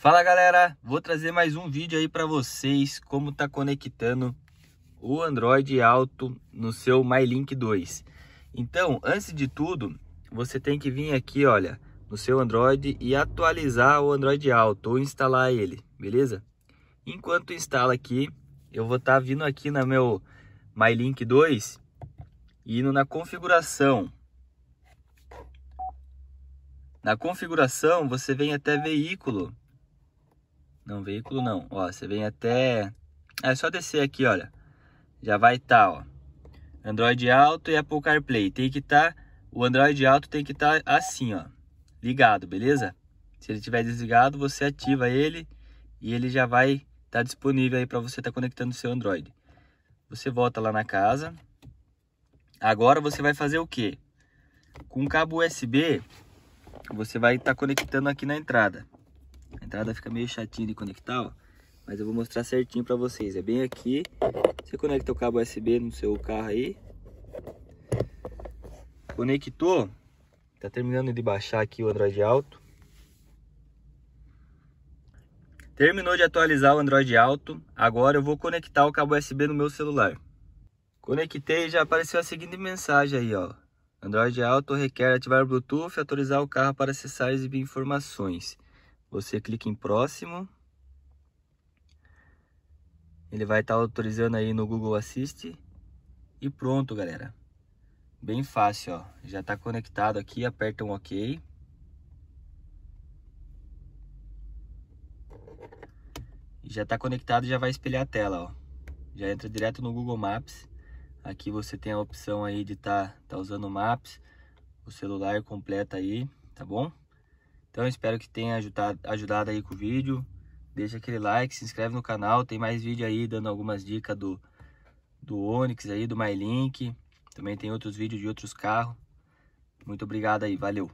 Fala galera, vou trazer mais um vídeo aí para vocês como tá conectando o Android Auto no seu MyLink 2. Então, antes de tudo, você tem que vir aqui, olha, no seu Android e atualizar o Android Auto ou instalar ele, beleza? Enquanto instala aqui, eu vou estar tá vindo aqui na meu MyLink 2 e indo na configuração. Na configuração, você vem até veículo não, veículo não. Ó, você vem até... É só descer aqui, olha. Já vai estar, tá, ó. Android Auto e Apple CarPlay. Tem que estar... Tá... O Android Auto tem que estar tá assim, ó. Ligado, beleza? Se ele estiver desligado, você ativa ele e ele já vai estar tá disponível aí para você estar tá conectando o seu Android. Você volta lá na casa. Agora você vai fazer o quê? Com o cabo USB, você vai estar tá conectando aqui na entrada. A entrada fica meio chatinha de conectar, ó. Mas eu vou mostrar certinho pra vocês. É bem aqui. Você conecta o cabo USB no seu carro aí. Conectou. Tá terminando de baixar aqui o Android Auto. Terminou de atualizar o Android Auto. Agora eu vou conectar o cabo USB no meu celular. Conectei e já apareceu a seguinte mensagem aí, ó. Android Auto requer ativar o Bluetooth e autorizar o carro para acessar e exibir informações. Você clica em próximo. Ele vai estar tá autorizando aí no Google Assist. E pronto, galera. Bem fácil, ó. Já está conectado aqui, aperta um OK. já está conectado já vai espelhar a tela ó. já entra direto no Google Maps aqui você tem a opção aí de estar tá, tá usando o Maps o celular completa aí tá bom então espero que tenha ajudado, ajudado aí com o vídeo. Deixa aquele like, se inscreve no canal. Tem mais vídeo aí dando algumas dicas do, do Onix aí, do MyLink. Também tem outros vídeos de outros carros. Muito obrigado aí, valeu!